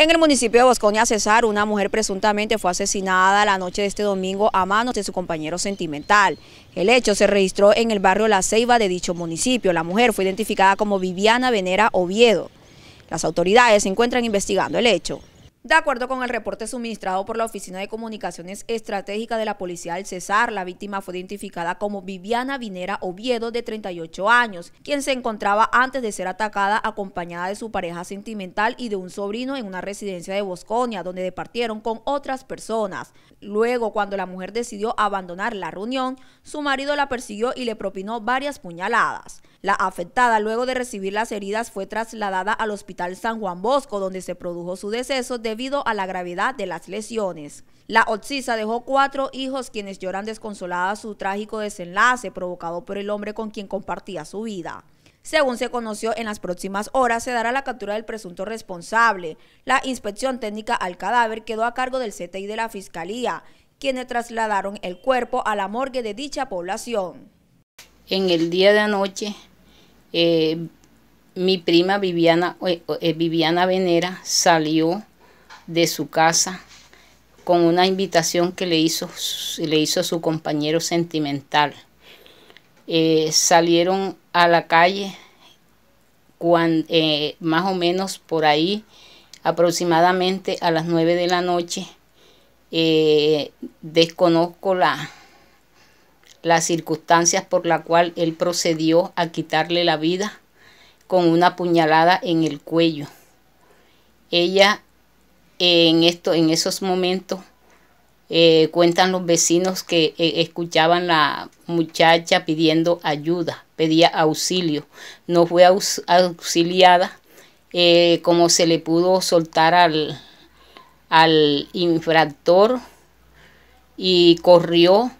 En el municipio de Bosconia, Cesar, una mujer presuntamente fue asesinada la noche de este domingo a manos de su compañero sentimental. El hecho se registró en el barrio La Ceiba de dicho municipio. La mujer fue identificada como Viviana Venera Oviedo. Las autoridades se encuentran investigando el hecho. De acuerdo con el reporte suministrado por la Oficina de Comunicaciones Estratégicas de la Policía del Cesar, la víctima fue identificada como Viviana Vinera Oviedo, de 38 años, quien se encontraba antes de ser atacada acompañada de su pareja sentimental y de un sobrino en una residencia de Bosconia, donde departieron con otras personas. Luego, cuando la mujer decidió abandonar la reunión, su marido la persiguió y le propinó varias puñaladas. La afectada, luego de recibir las heridas, fue trasladada al Hospital San Juan Bosco, donde se produjo su deceso debido a la gravedad de las lesiones. La Otsisa dejó cuatro hijos quienes lloran desconsolada su trágico desenlace provocado por el hombre con quien compartía su vida. Según se conoció, en las próximas horas se dará la captura del presunto responsable. La inspección técnica al cadáver quedó a cargo del CTI de la Fiscalía, quienes trasladaron el cuerpo a la morgue de dicha población. En el día de anoche eh, mi prima Viviana, eh, eh, Viviana Venera salió de su casa con una invitación que le hizo, le hizo su compañero sentimental. salieron a la calle más o menos por ahí, aproximadamente a las 9 de la noche. desconozco la, las circunstancias por la cual él procedió a quitarle la vida con una puñalada en el cuello. Ella en esto, en esos momentos, eh, cuentan los vecinos que escuchaban escuchaban la muchacha pidiendo ayuda, pedía auxilio. No fue auxiliada eh, como se le pudo soltar al, al infractor y corrió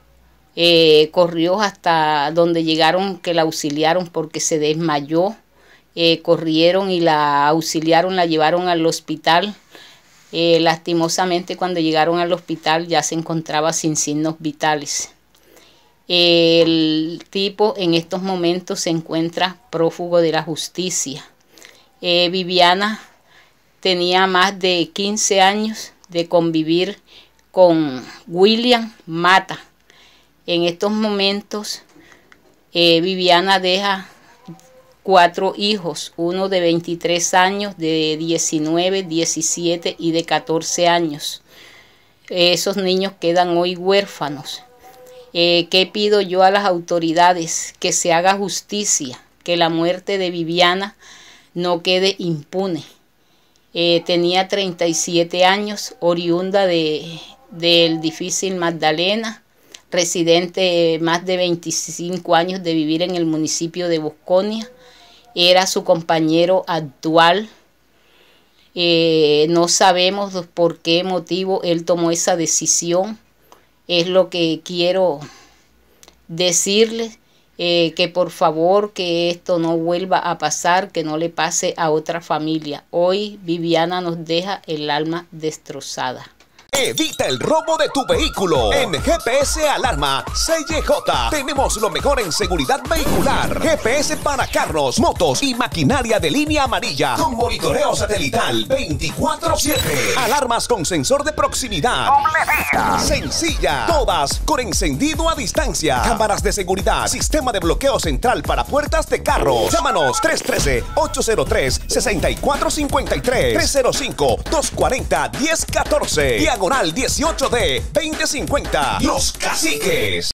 eh, corrió hasta donde llegaron que la auxiliaron porque se desmayó, eh, corrieron y la auxiliaron, la llevaron al hospital. Eh, lastimosamente cuando llegaron al hospital ya se encontraba sin signos vitales. El tipo en estos momentos se encuentra prófugo de la justicia. Viviana tenía más de 15 años de convivir con William Mata, en estos momentos, eh, Viviana deja cuatro hijos, uno de 23 años, de 19, 17 y de 14 años. Esos niños quedan hoy huérfanos. Eh, ¿Qué pido yo a las autoridades? Que se haga justicia, que la muerte de Viviana no quede impune. Eh, tenía 37 años, oriunda de, del difícil Magdalena residente más de 25 años de vivir en el municipio de Bosconia. Era su compañero actual. Eh, no sabemos por qué motivo él tomó esa decisión. Es lo que quiero decirle eh, que por favor que esto no vuelva a pasar, que no le pase a otra familia. Hoy Viviana nos deja el alma destrozada. Evita el robo de tu vehículo. En GPS Alarma CJ tenemos lo mejor en seguridad vehicular. GPS para carros, motos y maquinaria de línea amarilla. Con monitoreo satelital 24-7. Alarmas con sensor de proximidad. Sencilla. Todas con encendido a distancia. Cámaras de seguridad. Sistema de bloqueo central para puertas de carros. Llámanos 313-803-6453. 305-240-1014. 18 de 2050. Los Caciques.